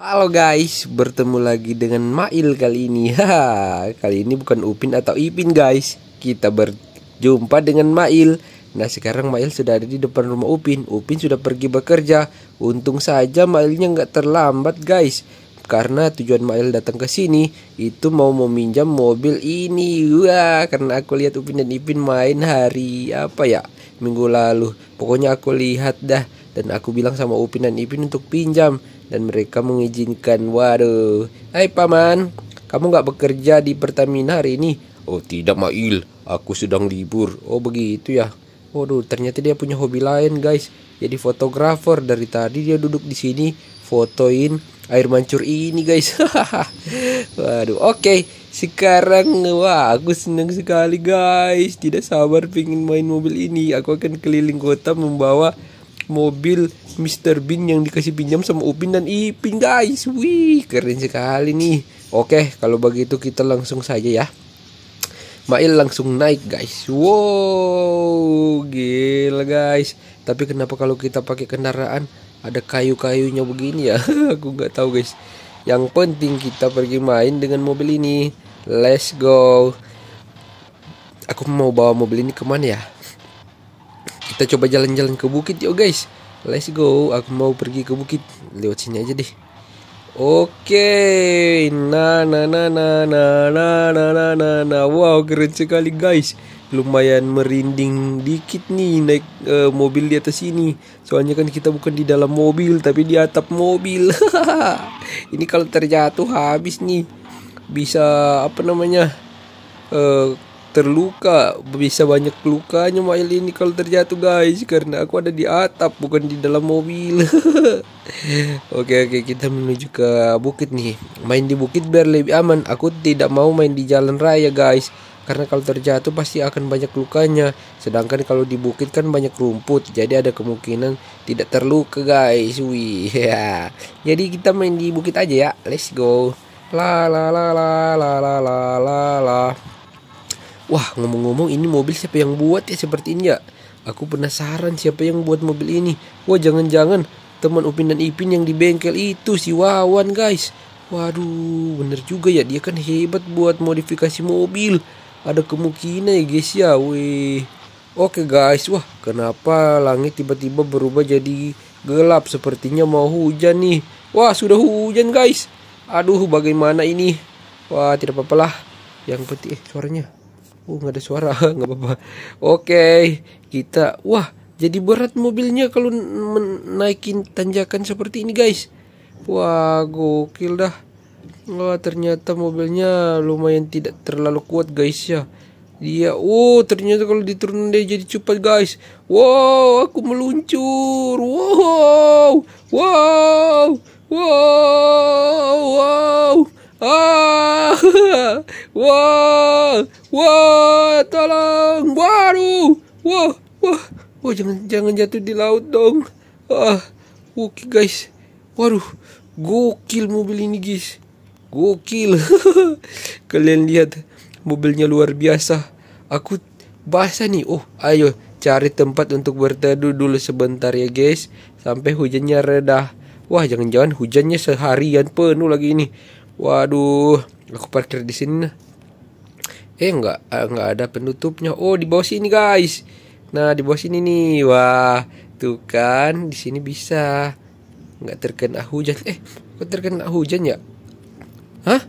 Halo guys, bertemu lagi dengan Mail kali ini. haha kali ini bukan Upin atau Ipin guys. Kita berjumpa dengan Mail. Nah, sekarang Mail sudah ada di depan rumah Upin. Upin sudah pergi bekerja. Untung saja Mailnya nggak terlambat guys. Karena tujuan Mail datang ke sini itu mau meminjam mobil ini. Wah, karena aku lihat Upin dan Ipin main hari apa ya? Minggu lalu. Pokoknya aku lihat dah dan aku bilang sama Upin dan Ipin untuk pinjam dan mereka mengizinkan. Waduh. Hai paman, kamu nggak bekerja di Pertamina hari ini? Oh tidak Mail, aku sedang libur. Oh begitu ya. Waduh, ternyata dia punya hobi lain, guys. Jadi fotografer dari tadi dia duduk di sini fotoin air mancur ini, guys. Waduh, oke. Okay. Sekarang wah, aku senang sekali, guys. Tidak sabar pingin main mobil ini. Aku akan keliling kota membawa mobil Mr. Bean yang dikasih pinjam sama Upin dan Ipin guys wih keren sekali nih oke kalau begitu kita langsung saja ya Mail langsung naik guys wow gila guys tapi kenapa kalau kita pakai kendaraan ada kayu-kayunya begini ya aku nggak tahu guys yang penting kita pergi main dengan mobil ini let's go aku mau bawa mobil ini kemana ya kita coba jalan-jalan ke bukit yuk guys. Let's go. Aku mau pergi ke bukit. Lewat sini aja deh. Oke, okay. nah, nah, nah, nah, nah, nah, nah, nah, wow, keren sekali guys. Lumayan merinding dikit nih naik uh, mobil di atas sini. Soalnya kan kita bukan di dalam mobil, tapi di atap mobil. ini kalau terjatuh habis nih. Bisa apa namanya? Uh, terluka bisa banyak lukanya mail ini kalau terjatuh guys karena aku ada di atap bukan di dalam mobil oke oke kita menuju ke bukit nih main di bukit biar lebih aman aku tidak mau main di jalan raya guys karena kalau terjatuh pasti akan banyak lukanya sedangkan kalau di bukit kan banyak rumput jadi ada kemungkinan tidak terluka guys wih ya jadi kita main di bukit aja ya let's go la la la la la la la la Wah ngomong-ngomong ini mobil siapa yang buat ya seperti ini ya Aku penasaran siapa yang buat mobil ini Wah jangan-jangan teman Upin dan Ipin yang di bengkel itu si Wawan guys Waduh bener juga ya dia kan hebat buat modifikasi mobil Ada kemungkinan ya guys ya weh Oke guys, wah kenapa langit tiba-tiba berubah jadi gelap sepertinya mau hujan nih. Wah sudah hujan guys. Aduh bagaimana ini? Wah tidak apa apa lah. Yang putih eh suaranya. Oh nggak ada suara nggak apa-apa. Oke okay, kita wah jadi berat mobilnya kalau menaikin tanjakan seperti ini guys. Wah gokil dah. Wah ternyata mobilnya lumayan tidak terlalu kuat guys ya. Dia, oh ternyata kalau diturunin dia jadi cepat guys. Wow, aku meluncur. Wow, wow, wow, wow. Ah, Wah, wah, tolong, waduh, wah, wah, wah, jangan jangan jatuh di laut dong. Ah, oke guys, waduh, gokil mobil ini guys, gokil. Kalian lihat mobilnya luar biasa. Aku basah nih. Oh, ayo cari tempat untuk berteduh dulu sebentar ya guys, sampai hujannya reda. Wah, jangan-jangan hujannya seharian penuh lagi ini. Waduh, aku parkir di sini nah eh nggak eh, nggak ada penutupnya oh di bawah sini guys nah di bawah sini nih wah tuh kan di sini bisa nggak terkena hujan eh kok terkena hujan ya hah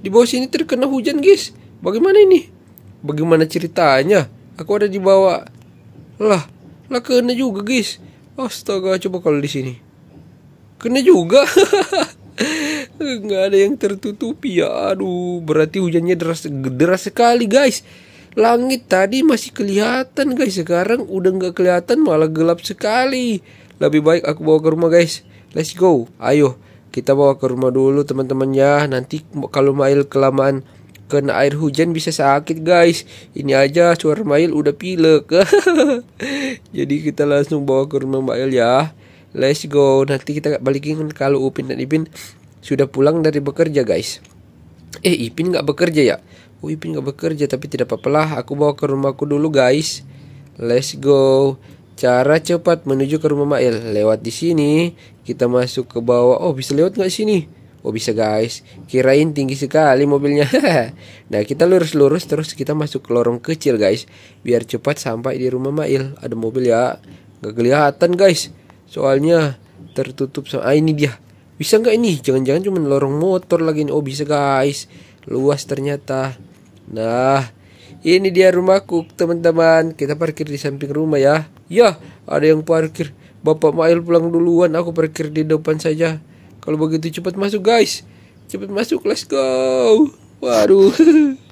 di bawah sini terkena hujan guys bagaimana ini bagaimana ceritanya aku ada di bawah lah lah kena juga guys astaga coba kalau di sini kena juga nggak ada yang tertutupi ya aduh berarti hujannya deras deras sekali guys langit tadi masih kelihatan guys sekarang udah nggak kelihatan malah gelap sekali lebih baik aku bawa ke rumah guys let's go ayo kita bawa ke rumah dulu teman-teman ya nanti kalau Mail kelamaan kena air hujan bisa sakit guys ini aja suara Mail udah pilek jadi kita langsung bawa ke rumah Mail ya let's go nanti kita balikin kalau Upin dan Ipin sudah pulang dari bekerja guys. Eh Ipin gak bekerja ya? Oh Ipin gak bekerja tapi tidak apa-apa lah. Aku bawa ke rumahku dulu guys. Let's go. Cara cepat menuju ke rumah Mail. Lewat di sini. Kita masuk ke bawah. Oh bisa lewat gak sini? Oh bisa guys. Kirain tinggi sekali mobilnya. nah kita lurus-lurus terus kita masuk ke lorong kecil guys. Biar cepat sampai di rumah Mail. Ada mobil ya. Gak kelihatan guys. Soalnya tertutup sama. Ah ini dia bisa nggak ini jangan-jangan cuma lorong motor lagi nih oh bisa guys luas ternyata nah ini dia rumahku teman-teman kita parkir di samping rumah ya ya ada yang parkir bapak Mail pulang duluan aku parkir di depan saja kalau begitu cepat masuk guys cepat masuk let's go waduh